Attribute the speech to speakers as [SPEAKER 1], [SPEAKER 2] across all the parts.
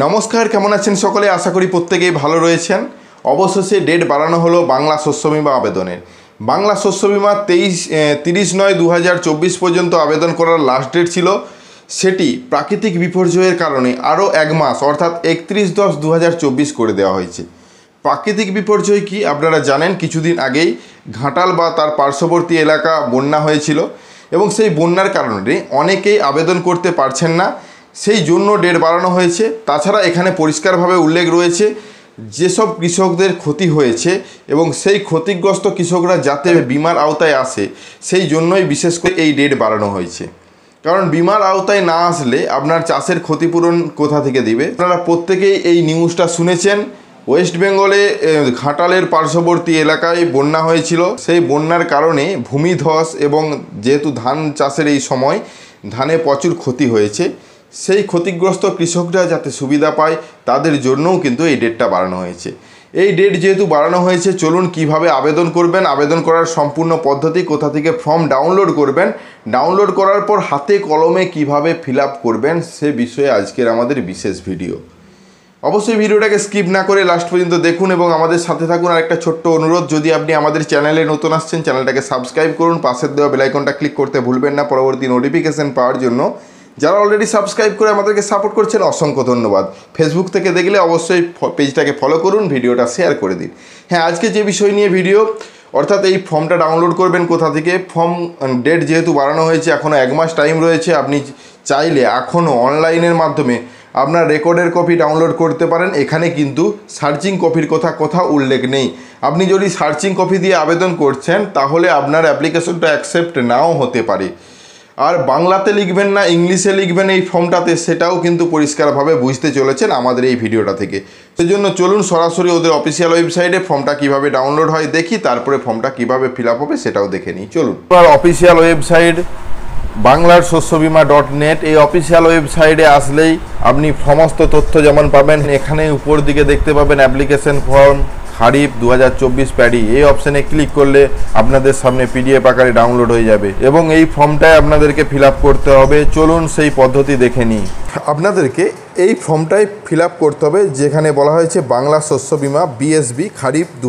[SPEAKER 1] নমস্কার কেমন আছেন সকলে আশা করি প্রত্যেকেই ভালো রয়েছেন অবশেষে ডেট বাড়ানো হলো বাংলা শস্য বিমা আবেদনের বাংলা শস্য বিমা তেইশ তিরিশ নয় দু পর্যন্ত আবেদন করার লাস্ট ডেট ছিল সেটি প্রাকৃতিক বিপর্যয়ের কারণে আরও এক মাস অর্থাৎ একত্রিশ দশ দু করে দেওয়া হয়েছে প্রাকৃতিক বিপর্যয় কি আপনারা জানেন কিছুদিন আগেই ঘাটাল বা তার পার্শ্ববর্তী এলাকা বন্যা হয়েছিল এবং সেই বন্যার কারণে অনেকেই আবেদন করতে পারছেন না সেই জন্য ডেট বাড়ানো হয়েছে তাছাড়া এখানে পরিষ্কারভাবে উল্লেখ রয়েছে যেসব কৃষকদের ক্ষতি হয়েছে এবং সেই ক্ষতিগ্রস্ত কৃষকরা যাতে বিমার আওতায় আসে সেই জন্যই বিশেষ করে এই ডেট বাড়ানো হয়েছে কারণ বিমার আওতায় না আসলে আপনার চাষের ক্ষতিপূরণ কোথা থেকে দিবে আপনারা প্রত্যেকেই এই নিউজটা শুনেছেন ওয়েস্ট বেঙ্গলে ঘাটালের পার্শ্ববর্তী এলাকায় বন্যা হয়েছিল সেই বন্যার কারণে ভূমিধস এবং যেহেতু ধান চাষের এই সময় ধানে প্রচুর ক্ষতি হয়েছে সেই ক্ষতিগ্রস্ত কৃষকরা যাতে সুবিধা পায় তাদের জন্যও কিন্তু এই ডেটটা বাড়ানো হয়েছে এই ডেট যেহেতু বাড়ানো হয়েছে চলুন কিভাবে আবেদন করবেন আবেদন করার সম্পূর্ণ পদ্ধতি কোথা থেকে ফর্ম ডাউনলোড করবেন ডাউনলোড করার পর হাতে কলমে কিভাবে ফিল করবেন সে বিষয়ে আজকের আমাদের বিশেষ ভিডিও অবশ্যই ভিডিওটাকে স্কিপ না করে লাস্ট পর্যন্ত দেখুন এবং আমাদের সাথে থাকুন আর একটা ছোট্ট অনুরোধ যদি আপনি আমাদের চ্যানেলে নতুন আসছেন চ্যানেলটাকে সাবস্ক্রাইব করুন পাশের দেওয়া বেলাইকনটা ক্লিক করতে ভুলবেন না পরবর্তী নোটিফিকেশান পাওয়ার জন্য যারা অলরেডি সাবস্ক্রাইব করে আমাদেরকে সাপোর্ট করছেন অসংখ্য ধন্যবাদ ফেসবুক থেকে দেখলে অবশ্যই পেজটাকে ফলো করুন ভিডিওটা শেয়ার করে দিন হ্যাঁ আজকে যে বিষয় নিয়ে ভিডিও অর্থাৎ এই ফর্মটা ডাউনলোড করবেন কোথা থেকে ফর্ম ডেট যেহেতু বাড়ানো হয়েছে এখনও এক মাস টাইম রয়েছে আপনি চাইলে এখনও অনলাইনের মাধ্যমে আপনার রেকর্ডের কপি ডাউনলোড করতে পারেন এখানে কিন্তু সার্চিং কপির কথা কোথাও উল্লেখ নেই আপনি যদি সার্চিং কপি দিয়ে আবেদন করছেন তাহলে আপনার অ্যাপ্লিকেশনটা অ্যাকসেপ্ট নাও হতে পারে আর বাংলাতে লিখবেন না ইংলিশে লিখবেন এই ফর্মটাতে সেটাও কিন্তু পরিষ্কারভাবে বুঝতে চলেছেন আমাদের এই ভিডিওটা থেকে সেই জন্য চলুন সরাসরি ওদের অফিসিয়াল ওয়েবসাইটে ফর্মটা কিভাবে ডাউনলোড হয় দেখি তারপরে ফর্মটা কিভাবে ফিল হবে সেটাও দেখে নিই চলুন আর অফিসিয়াল ওয়েবসাইট বাংলার শস্য বিমা ডট নেট এই অফিসিয়াল ওয়েবসাইটে আসলেই আপনি সমস্ত তথ্য যেমন পাবেন এখানে উপর দিকে দেখতে পাবেন অ্যাপ্লিকেশন ফর্ম খারিফ দু প্যাডি এই অপশানে ক্লিক করলে আপনাদের সামনে পিডিএফ আকারে ডাউনলোড হয়ে যাবে এবং এই ফর্মটাই আপনাদেরকে ফিল করতে হবে চলুন সেই পদ্ধতি দেখে নিই আপনাদেরকে এই ফর্মটাই ফিল করতে হবে যেখানে বলা হয়েছে বাংলা শস্য বিমা বিএসবি খারিফ দু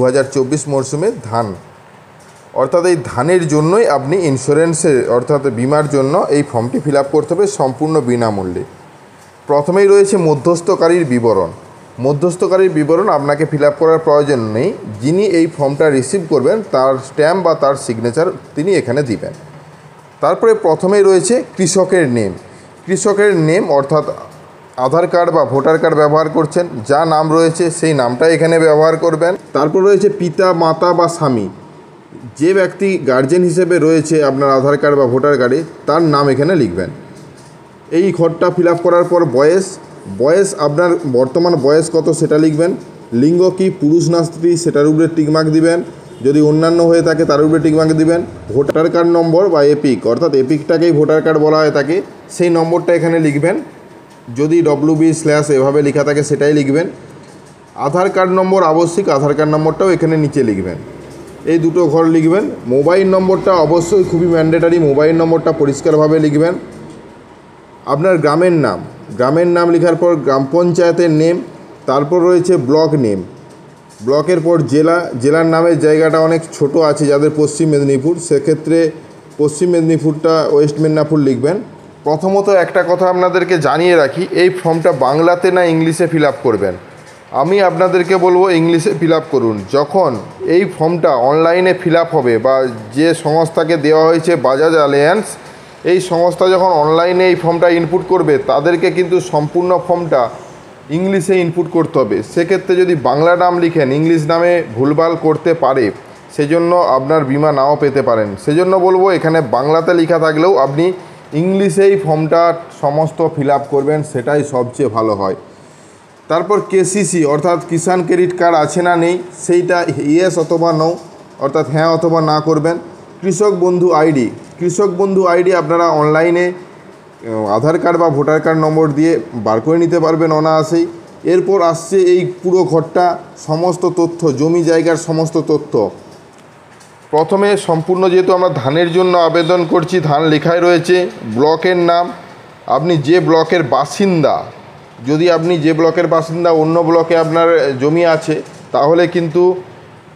[SPEAKER 1] মরশুমে ধান অর্থাৎ এই ধানের জন্যই আপনি ইন্স্যুরেন্সের অর্থাৎ বিমার জন্য এই ফর্মটি ফিল করতে হবে সম্পূর্ণ বিনামূল্যে প্রথমেই রয়েছে মধ্যস্থকারীর বিবরণ মধ্যস্থকারীর বিবরণ আপনাকে ফিল করার প্রয়োজন নেই যিনি এই ফর্মটা রিসিভ করবেন তার স্ট্যাম্প বা তার সিগনেচার তিনি এখানে দিবেন তারপরে প্রথমেই রয়েছে কৃষকের নেম কৃষকের নেম অর্থাৎ আধার কার্ড বা ভোটার কার্ড ব্যবহার করছেন যা নাম রয়েছে সেই নামটা এখানে ব্যবহার করবেন তারপর রয়েছে পিতা মাতা বা স্বামী যে ব্যক্তি গার্জেন হিসেবে রয়েছে আপনার আধার কার্ড বা ভোটার কার্ডে তার নাম এখানে লিখবেন এই ঘরটা ফিল করার পর বয়স বয়স আপনার বর্তমান বয়স কত সেটা লিখবেন লিঙ্গ কি পুরুষ না স্ত্রী সেটার উপরে টিকমার্ক দিবেন যদি অন্যান্য হয়ে থাকে তার উপরে টিকমার্ক দিবেন ভোটার কার্ড নম্বর বা এপিক অর্থাৎ এপিকটাকেই ভোটার কার্ড বলা হয় তাকে সেই নম্বরটা এখানে লিখবেন যদি বি স্ল্যাশ এভাবে লেখা থাকে সেটাই লিখবেন আধার কার্ড নম্বর আবশ্যিক আধার কার্ড নম্বরটাও এখানে নিচে লিখবেন এই দুটো ঘর লিখবেন মোবাইল নম্বরটা অবশ্যই খুবই ম্যান্ডেটারি মোবাইল নম্বরটা পরিষ্কারভাবে লিখবেন আপনার গ্রামের নাম গ্রামের নাম লেখার পর গ্রাম পঞ্চায়েতের নেম তারপর রয়েছে ব্লক নেম ব্লকের পর জেলা জেলার নামের জায়গাটা অনেক ছোট আছে যাদের পশ্চিম মেদিনীপুর সেক্ষেত্রে পশ্চিম মেদিনীপুরটা ওয়েস্ট মেদিনীপুর লিখবেন প্রথমত একটা কথা আপনাদেরকে জানিয়ে রাখি এই ফর্মটা বাংলাতে না ইংলিশে ফিল করবেন আমি আপনাদেরকে বলবো ইংলিশে ফিল করুন যখন এই ফর্মটা অনলাইনে ফিল হবে বা যে সংস্থাকে দেওয়া হয়েছে বাজাজ অ্যালিয়ান্স এই সংস্থা যখন অনলাইনে এই ফর্মটা ইনপুট করবে তাদেরকে কিন্তু সম্পূর্ণ ফর্মটা ইংলিশে ইনপুট করতে হবে সেক্ষেত্রে যদি বাংলা নাম লিখেন ইংলিশ নামে ভুলভাল করতে পারে সেজন্য আপনার বিমা নাও পেতে পারেন সেজন্য বলবো এখানে বাংলাতে লেখা থাকলেও আপনি ইংলিশেই ফর্মটা সমস্ত ফিল করবেন সেটাই সবচেয়ে ভালো হয় তারপর কেসিসি অর্থাৎ কিষাণ ক্রেডিট কার্ড আছে না নেই সেইটা ইয়েস অথবা নো অর্থাৎ হ্যাঁ অথবা না করবেন কৃষক বন্ধু আইডি কৃষক বন্ধু আইডি আপনারা অনলাইনে আধার কার্ড বা ভোটার কার্ড নম্বর দিয়ে বার করে নিতে পারবেন অনায়াসেই এরপর আসছে এই পুরো ঘরটা সমস্ত তথ্য জমি জায়গার সমস্ত তথ্য প্রথমে সম্পূর্ণ যেহেতু আমরা ধানের জন্য আবেদন করছি ধান লেখায় রয়েছে ব্লকের নাম আপনি যে ব্লকের বাসিন্দা যদি আপনি যে ব্লকের বাসিন্দা অন্য ব্লকে আপনার জমি আছে তাহলে কিন্তু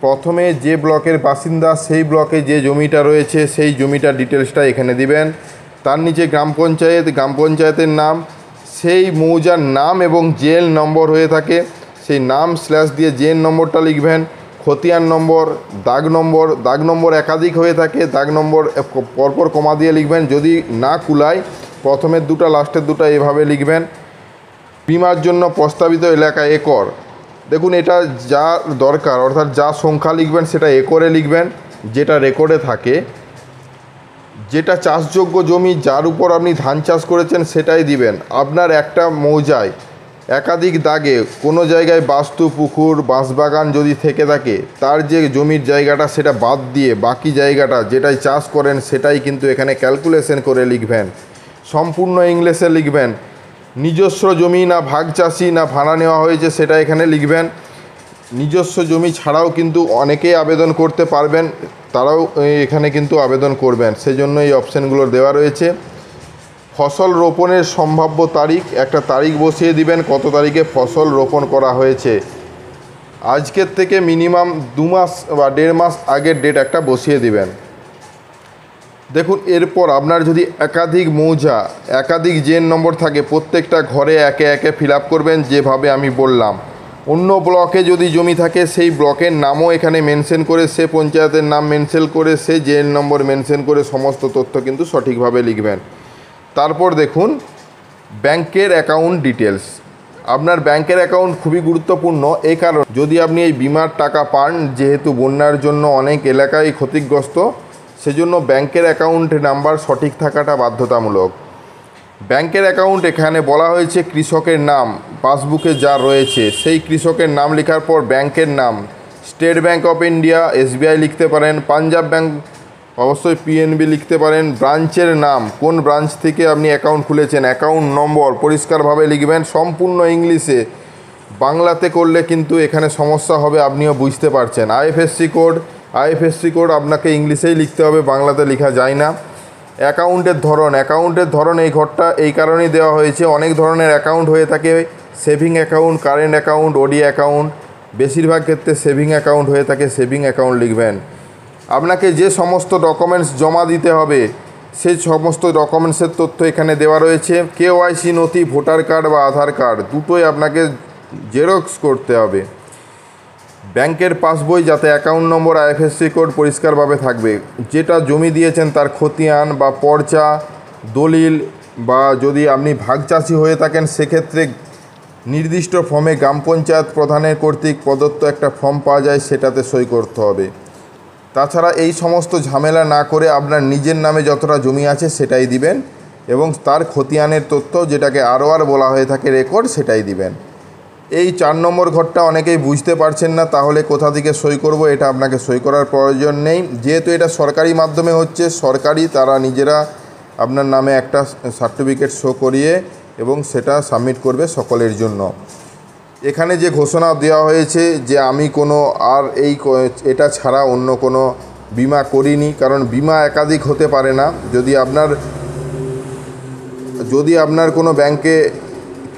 [SPEAKER 1] প্রথমে যে ব্লকের বাসিন্দা সেই ব্লকে যে জমিটা রয়েছে সেই জমিটার ডিটেলসটা এখানে দিবেন তার নিচে গ্রাম পঞ্চায়েত গ্রাম পঞ্চায়েতের নাম সেই মৌজার নাম এবং জেল নম্বর হয়ে থাকে সেই নাম স্ল্যাশ দিয়ে জেল নম্বরটা লিখবেন খতিয়ান নম্বর দাগ নম্বর দাগ নম্বর একাধিক হয়ে থাকে দাগ নম্বর পরপর কমা দিয়ে লিখবেন যদি না কুলায় প্রথমের দুটা লাস্টের দুটা এভাবে লিখবেন বিমার জন্য প্রস্তাবিত এলাকা একর দেখুন এটা যা দরকার অর্থাৎ যা সংখ্যা লিখবেন সেটা একরে লিখবেন যেটা রেকর্ডে থাকে যেটা চাষযোগ্য জমি যার উপর আপনি ধান চাষ করেছেন সেটাই দিবেন আপনার একটা মৌজায় একাধিক দাগে কোনো জায়গায় বাস্তু পুকুর বাঁশবাগান যদি থেকে থাকে তার যে জমির জায়গাটা সেটা বাদ দিয়ে বাকি জায়গাটা যেটাই চাষ করেন সেটাই কিন্তু এখানে ক্যালকুলেশন করে লিখবেন সম্পূর্ণ ইংলিশে লিখবেন নিজস্ব জমি না ভাগ চাষি না ভাড়া নেওয়া হয়েছে সেটা এখানে লিখবেন নিজস্ব জমি ছাড়াও কিন্তু অনেকেই আবেদন করতে পারবেন তারাও এখানে কিন্তু আবেদন করবেন সেজন্য এই অপশানগুলো দেওয়া রয়েছে ফসল রোপণের সম্ভাব্য তারিখ একটা তারিখ বসিয়ে দিবেন কত তারিখে ফসল রোপণ করা হয়েছে আজকের থেকে মিনিমাম দু মাস বা দেড় মাস আগের ডেট একটা বসিয়ে দিবেন দেখুন এরপর আপনার যদি একাধিক মৌজা একাধিক জেন নম্বর থাকে প্রত্যেকটা ঘরে একে একে ফিল করবেন যেভাবে আমি বললাম অন্য ব্লকে যদি জমি থাকে সেই ব্লকের নামও এখানে মেনশন করে সে পঞ্চায়েতের নাম মেনশন করে সে জেন নম্বর মেনশন করে সমস্ত তথ্য কিন্তু সঠিকভাবে লিখবেন তারপর দেখুন ব্যাংকের অ্যাকাউন্ট ডিটেলস আপনার ব্যাংকের অ্যাকাউন্ট খুবই গুরুত্বপূর্ণ এই কারণ যদি আপনি এই বিমার টাকা পান যেহেতু বন্যার জন্য অনেক এলাকায় ক্ষতিগ্রস্ত সেজন্য ব্যাংকের অ্যাকাউন্ট নাম্বার সঠিক থাকাটা বাধ্যতামূলক ব্যাংকের অ্যাকাউন্ট এখানে বলা হয়েছে কৃষকের নাম পাসবুকে যা রয়েছে সেই কৃষকের নাম লেখার পর ব্যাংকের নাম State Bank of India SBI লিখতে পারেন পাঞ্জাব ব্যাঙ্ক অবশ্যই পিএনবি লিখতে পারেন ব্রাঞ্চের নাম কোন ব্রাঞ্চ থেকে আপনি অ্যাকাউন্ট খুলেছেন অ্যাকাউন্ট নম্বর পরিষ্কারভাবে লিখবেন সম্পূর্ণ ইংলিশে বাংলাতে করলে কিন্তু এখানে সমস্যা হবে আপনিও বুঝতে পারছেন আইএফএসসি কোড আইএফএসসি কোড আপনাকে ইংলিশেই লিখতে হবে বাংলাতে লেখা যায় না অ্যাকাউন্টের ধরন অ্যাকাউন্টের ধরন এই ঘরটা এই কারণেই দেওয়া হয়েছে অনেক ধরনের অ্যাকাউন্ট হয়ে থাকে saving account current account OD account বেশিরভাগ ক্ষেত্রে সেভিং অ্যাকাউন্ট হয়ে থাকে সেভিং অ্যাকাউন্ট লিখবেন আপনাকে যে সমস্ত ডকুমেন্টস জমা দিতে হবে সেই সমস্ত ডকুমেন্টসের তথ্য এখানে দেওয়া রয়েছে কেওয়াইসি নথি ভোটার কার্ড বা আধার কার্ড দুটোই আপনাকে জেরক্স করতে হবে ব্যাংকের পাসবই যাতে অ্যাকাউন্ট নম্বর আইএফএসসি কোড পরিষ্কারভাবে থাকবে যেটা জমি দিয়েছেন তার খতিয়ান বা পর্চা দলিল বা যদি আপনি ভাগ চাষি হয়ে থাকেন সেক্ষেত্রে নির্দিষ্ট ফর্মে গ্রাম পঞ্চায়েত প্রধানের কর্তৃক প্রদত্ত একটা ফর্ম পাওয়া যায় সেটাতে সই করতে হবে তাছাড়া এই সমস্ত ঝামেলা না করে আপনার নিজের নামে যতটা জমি আছে সেটাই দিবেন এবং তার খতিয়ানের তথ্য যেটাকে আরও আর বলা হয়ে থাকে রেকর্ড সেটাই দিবেন এই চার নম্বর ঘরটা অনেকেই বুঝতে পারছেন না তাহলে কোথা থেকে সই করব এটা আপনাকে সই করার প্রয়োজন নেই যেহেতু এটা সরকারি মাধ্যমে হচ্ছে সরকারি তারা নিজেরা আপনার নামে একটা সার্টিফিকেট শো করিয়ে এবং সেটা সাবমিট করবে সকলের জন্য এখানে যে ঘোষণা দেওয়া হয়েছে যে আমি কোনো আর এই এটা ছাড়া অন্য কোনো বিমা করিনি কারণ বিমা একাধিক হতে পারে না যদি আপনার যদি আপনার কোনো ব্যাংকে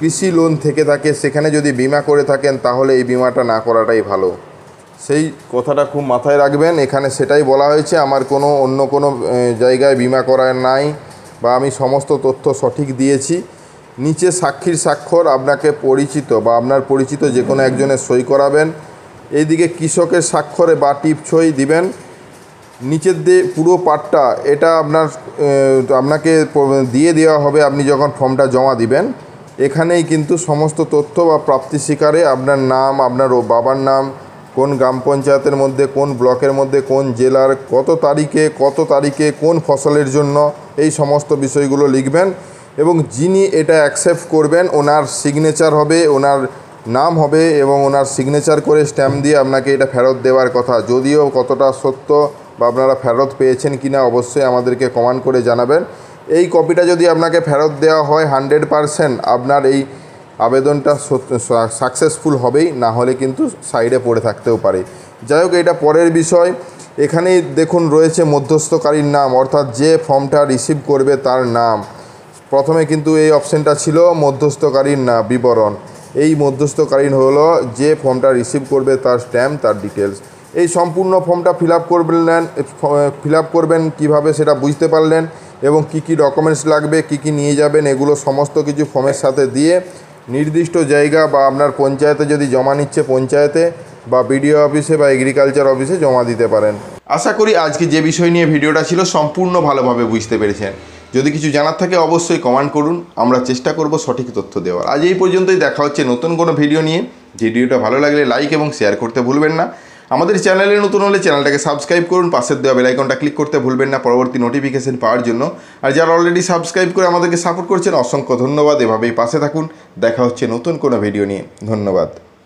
[SPEAKER 1] কৃষি লোন থেকে থাকে সেখানে যদি বিমা করে থাকেন তাহলে এই বিমাটা না করাটাই ভালো সেই কথাটা খুব মাথায় রাখবেন এখানে সেটাই বলা হয়েছে আমার কোনো অন্য কোনো জায়গায় বিমা করার নাই বা আমি সমস্ত তথ্য সঠিক দিয়েছি নিচে সাক্ষীর স্বাক্ষর আপনাকে পরিচিত বা আপনার পরিচিত যে কোনো একজনের সই করাবেন এইদিকে কৃষকের স্বাক্ষরে বা টিপ সই দিবেন নিচের দিয়ে পুরো পাটটা এটা আপনার আপনাকে দিয়ে দেওয়া হবে আপনি যখন ফর্মটা জমা দিবেন এখানেই কিন্তু সমস্ত তথ্য বা প্রাপ্তি শিকারে আপনার নাম আপনার বাবার নাম কোন গ্রাম পঞ্চায়েতের মধ্যে কোন ব্লকের মধ্যে কোন জেলার কত তারিখে কত তারিখে কোন ফসলের জন্য এই সমস্ত বিষয়গুলো লিখবেন এবং যিনি এটা অ্যাকসেপ্ট করবেন ওনার সিগনেচার হবে ওনার নাম হবে এবং ওনার সিগনেচার করে স্ট্যাম্প দিয়ে আপনাকে এটা ফেরত দেওয়ার কথা যদিও কতটা সত্য বা আপনারা ফেরত পেয়েছেন কিনা অবশ্যই আমাদেরকে কমান করে জানাবেন এই কপিটা যদি আপনাকে ফেরত দেওয়া হয় হান্ড্রেড পারসেন্ট আপনার এই আবেদনটা সাকসেসফুল হবেই না হলে কিন্তু সাইডে পড়ে থাকতেও পারে যাই হোক এটা পরের বিষয় এখানেই দেখুন রয়েছে মধ্যস্থকারীর নাম অর্থাৎ যে ফর্মটা রিসিভ করবে তার নাম প্রথমে কিন্তু এই অপশানটা ছিল মধ্যস্থকারীর না বিবরণ এই মধ্যস্থকালীন হলো যে ফর্মটা রিসিভ করবে তার স্ট্যাম্প তার ডিটেলস এই সম্পূর্ণ ফর্মটা ফিল আপ করবেন ফিল আপ করবেন কীভাবে সেটা বুঝতে পারলেন এবং কি কি ডকুমেন্টস লাগবে কি কি নিয়ে যাবেন এগুলো সমস্ত কিছু ফর্মের সাথে দিয়ে নির্দিষ্ট জায়গা বা আপনার পঞ্চায়েতে যদি জমা নিচ্ছে পঞ্চায়েতে বা বিডিও অফিসে বা এগ্রিকালচার অফিসে জমা দিতে পারেন আশা করি আজকে যে বিষয় নিয়ে ভিডিওটা ছিল সম্পূর্ণ ভালোভাবে বুঝতে পেরেছেন যদি কিছু জানার থাকে অবশ্যই কমেন্ট করুন আমরা চেষ্টা করব সঠিক তথ্য দেওয়ার আজ এই পর্যন্তই দেখা হচ্ছে নতুন কোনো ভিডিও নিয়ে ভিডিওটা ভালো লাগলে লাইক এবং শেয়ার করতে ভুলবেন না আমাদের চ্যানেলে নতুন হলে চ্যানেলটাকে সাবস্ক্রাইব করুন পাশের দেওয়া বেলাইকনটা ক্লিক করতে ভুলবেন না পরবর্তী নোটিফিকেশন পাওয়ার জন্য আর যারা অলরেডি সাবস্ক্রাইব করে আমাদেরকে সাপোর্ট করছেন অসংখ্য ধন্যবাদ এভাবেই পাশে থাকুন দেখা হচ্ছে নতুন কোনো ভিডিও নিয়ে ধন্যবাদ